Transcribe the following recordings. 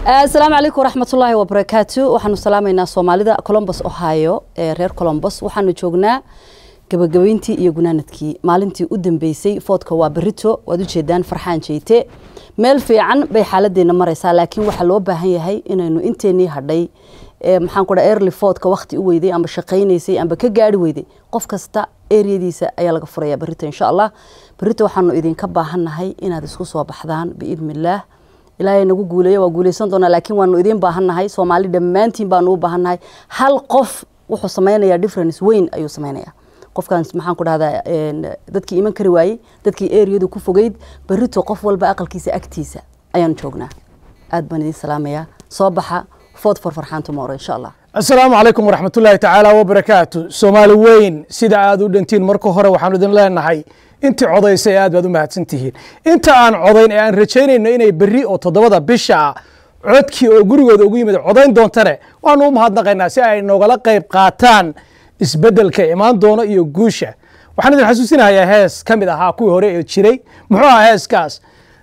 Eh, asalaamu calaykum waraxmatullaahi wabarakaatu waxaanu salaamaynaa soomaalida colombos ohio ee reer colombos waxaanu joognaa gabagabeyntii iyo gunaanadkii maalintii u dambeysay foodka waa berito waad ujeedaan farxaan jeyte meel fiican bay xaaladeenna maraysaa laakiin waxaa loo baahan yahay inaynu inteenii hadhay eh, maxaan ku dhaha erly foodka wakhti u weyday amba shaqaynaysay amba ka gaari weyday qof kasta eryadiisa ayaa laga furaya berito insha allah berito waxaanu idinka baahannahay inaad isku soo baxdaan biidniillaah ilaahay nagu guuleeya waa guuleysan doonaa laakiin waanu idiin baahannahay soomaali dhammaantiin baanu u baahannahay hal qof wuxuu samaynayaa difference weyn ayuu samaynayaa qofkaan maxaan ku dhahdaa dadkii iman kari waayey dadkii eriyadu ku fogeyd berrito qof walba aqalkiisa agtiisa ayaan joognaa aad baan idiin salaamayaa soo baxa food for farxaantuma insha allah asalaamu calaykum waraxmatullaahi tacaala wabarakaatu soomaali weyn sida aad u dhantiin marka hore waxaanu idin leenahay codaysa codaysay aad baad u mahadsan tihiin inta aan codayn ee aan rajaynayno inay berri oo toddobada bisha ah codkii oo gurigooda ugu yimid codayn doontane waanu u mahadnaqaynaa si ay nogala qayb qaataan isbeddelka imaan doono iyo guusha waxaan idin xasuusinahayaa hees ka mid ahaa kuwii hore ee jiray muxuu ahaa heeskaas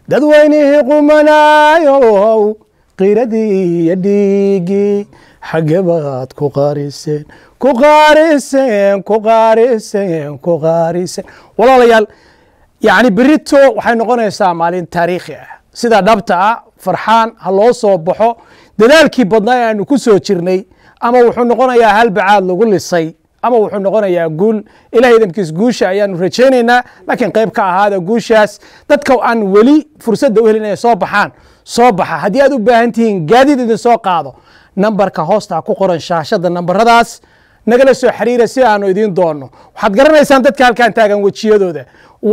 dadweynihii qumanaayow qiradii iyo dhiigii xagge baad ku qaariseen ku qaariseen ku qaariseen ku qaariseen walaalayaal yacni berito waxay noqonaysaa maalin taariikhi ah sida dhabta ah farxaan ha loo soo baxo dadaalkii badnaa aanu ku soo jirnay ama wuxuu noqonayaa halbacaad lagu lisay ama wuxuu noqonayaa guul ilahay idamkiis guusha ayaanu rajaynaynaa laakiin qayb ka ahaada guushaas dadka aan weli fursadda u helin inay soo baxaan soo baxa haddii aad u baahan tihiin gaadiid idin soo qaado nambarka hoostaa ku qoran shaashada nambaradaas nagala soo xiriira si aanu idiin doonno waxaad garanaysaan dadka halkan taagan wejiyadooda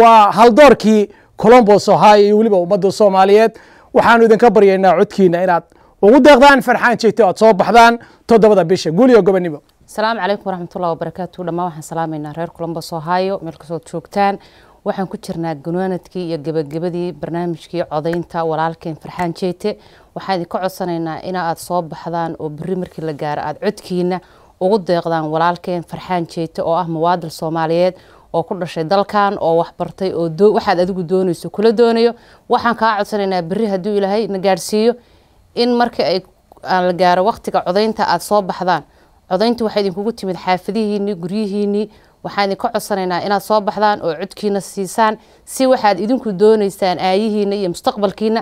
waa haldoorkii colombos ohaayo iyo weliba ummadda soomaaliyeed waxaanu idinka baryaynaa codkiina inaad ugu deeqdaan farxaan jeegto aad soo baxdaan toddobada bisha guuliyo gobonimo asalaamu calaykum waraxmatullahi wabarakaatu dhammaan waxaan salaamaynaa reer colombos ohaayo meel kastood joogtaan waxaan ku jirnaa gunaanadkii iyo gebagabadii barnaamijkii codaynta walaalkeen farxaan jeete waxaan idinka codsanaynaa inaad soo baxdaan oo berri markii la gaaro aad codkiina ugu deeqdaan walaalkeen farxaan jeete oo ah muwaadin soomaaliyeed oo ku dhashay dalkan oo waxbartay oo waxaad adigu doonayso kula doonayo waxaan kaa codsanaynaa berri hadduu ilaahay na gaadhsiiyo in markii ay la gaaro waqtiga codaynta aad soo baxdaan codaynta waxaa idinkugu timid xaafadihiinii guryihiinii waxaan idinka codsanaynaa inaad soo baxdaan oo codkiina siisaan si waxaad idinku doonaysaan aayihiina iyo mustaqbalkiina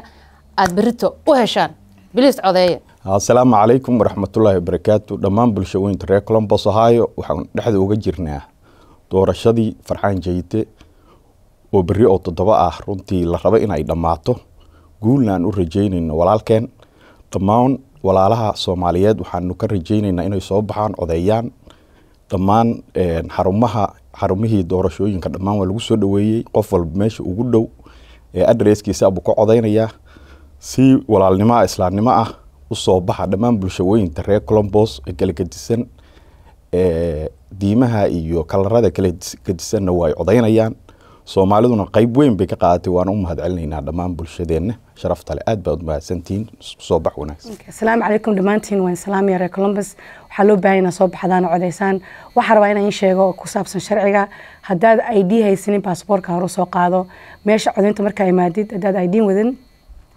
aada berito u heshaan biliis codeeye assalaamu calaykum waraxmatullaahi wabarakaatu dhammaan bulshaweynta reer colombos ohio waxaan dhexda uga jirnaa doorashadii farxaan jeyte oo beri oo toddoba ah runtii la rabo inay dhammaato guulna aan u rajeynayno walaalkeen dhammaan walaalaha soomaaliyeed waxaanu ka rajeynaynaa inay soo baxaan codeeyaan dhammaan xarumaha xarumihii doorashooyinka dhammaan waa lagu soo dhaweeyey qof walba meesha ugu dhow ee adresskiisa buu ka codaynayaa si walaalnimoa ah, islaamnimo ah usoo baxa dhammaan bulshawooyinta reer colombos ee kala gedisan diimaha iyo kalarada kala gedisanna waa ay codaynayaan soomaaliduna qeyb weyn bay ka qaadatay waana u mahadcelinaynaa dhammaan bulshadeenna sharaftale leh aad baa u mahadsantihiin soo bax wanaagsan asalaamu calaykum dhammaantiin waan salaamaya reer columbus waxaa loo baahan inaa soo baxdaan codaysaan waxaa rabaa inaan in sheego oo ku saabsan sharciga haddaad i d haysanin baasboorka hore soo qaado meesha codaynta markaa imaadid haddaad i d wadan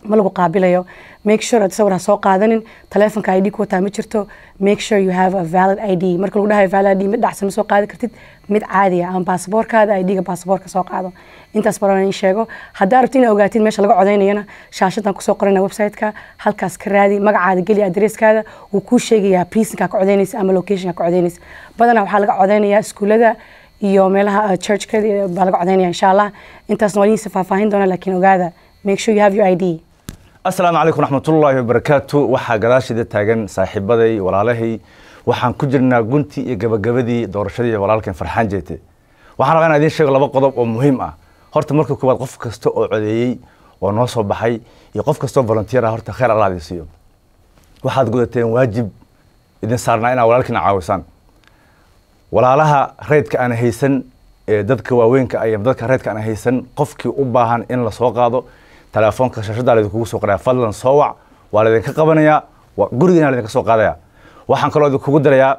ma lagu qaabilayo make sure aad sawir soo qaadanin taleefonka id ku ma jirto make sure you have a valid id marka lagu dhahayo valid id mid dhacsan ma soo qaadi kartid mid caadi ama ah. baasaboorkaada idga baasaboorka soo qaado intaas baran in sheego haddaa rabti inaa ogaatid meesha laga codaynayana shaashadan kusoo qorana websiteka halkaas ka raadi magacaada geli adresskaada wuu kuu sheegayaa prisonka ka codaynaysa ama locationka ka codaynaysa badanaa waxaa laga codaynayaa iskuulada iyo meelaha eh, churchka eh, laga codaynaya insha allah intaasna waa idiinsa faahfaahin doona laakiin ogaada make sure you have your ID asalaamu calaykum raxmatullaahi wabarakaatu waxaa gadaasheeda taagan saaxiibaday walaalahay waxaan ku jirnaa guntii iyo gabagabadii doorashadii walaalkeen farxaan jeete waxaan rabaa inaan idiin sheego laba qodob oo muhiim ah horta marka koowaad qof kasta oo codeeyey oo noo soo baxay iyo qof kastoo volunteer ah horta khayr allah siiyo waxaad gudateen waajib idin saarnaa inaad walaalkiina caawisaan walaalaha reydka aan haysan ee dadka waaweynka ah dadka reydka aan haysan qofkii u baahan in lasoo qaado telefoonka shashada laidinkugu soo qoraya fadlan soo wac waa laydinka qabanayaa gurigiina laydinka soo qaadaya waxaan kaloo idinkugu dirayaa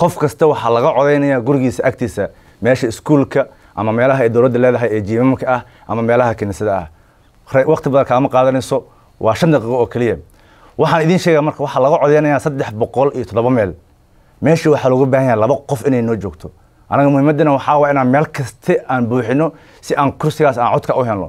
qof kasta waxaa laga codaynaya gurigiisa agtiisa meesha iskuulka ama meelaha ay dowladda leedahay ee jiimamka ah ama meelaha kiniisada ah waqti badan kaama qaadanayso waa shan daqiiqo oo keliya waxaan idiin sheegaa marka waxaa laga codaynaya saddex boqol iyo toddoba meel meesha waxaa looga baahan yahay laba qof inay noo joogto anaga muhiimaddana waxaa waa inaan meel kaste aan buuxino si aan kursigaas aan codka u helno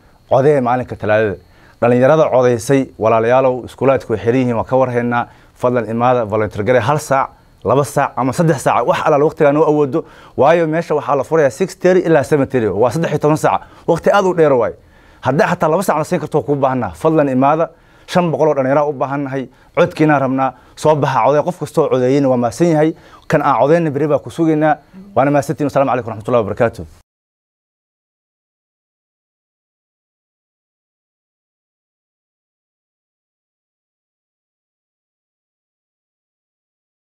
codee maalinka talaadada dhalinyarada codaysay walaalayaalow iskuulaadku way xiran yihiin waan ka warhaynaa fadlan imaada volontergare hal saac laba saac ama saddex saac wax alaal waqtigaa noo awoodo waayo meesha waxaa la furayaa six terry ilaa seven terry waa saddex iyo toban saac waqti aad u dheer waay haddii xataa laba sac la siin karto kuu baahanaa fadlan imaada shan boqoloo dhallinyaraa u baahannahay codkiinaa rabnaa soo baxa codey qof kastoo codeeyeyna waa maasan yahay kan aan codeyna beri baa ku sugaynaa waana maasantiin wassalamu calaykum raxmatullahi wabarakaatu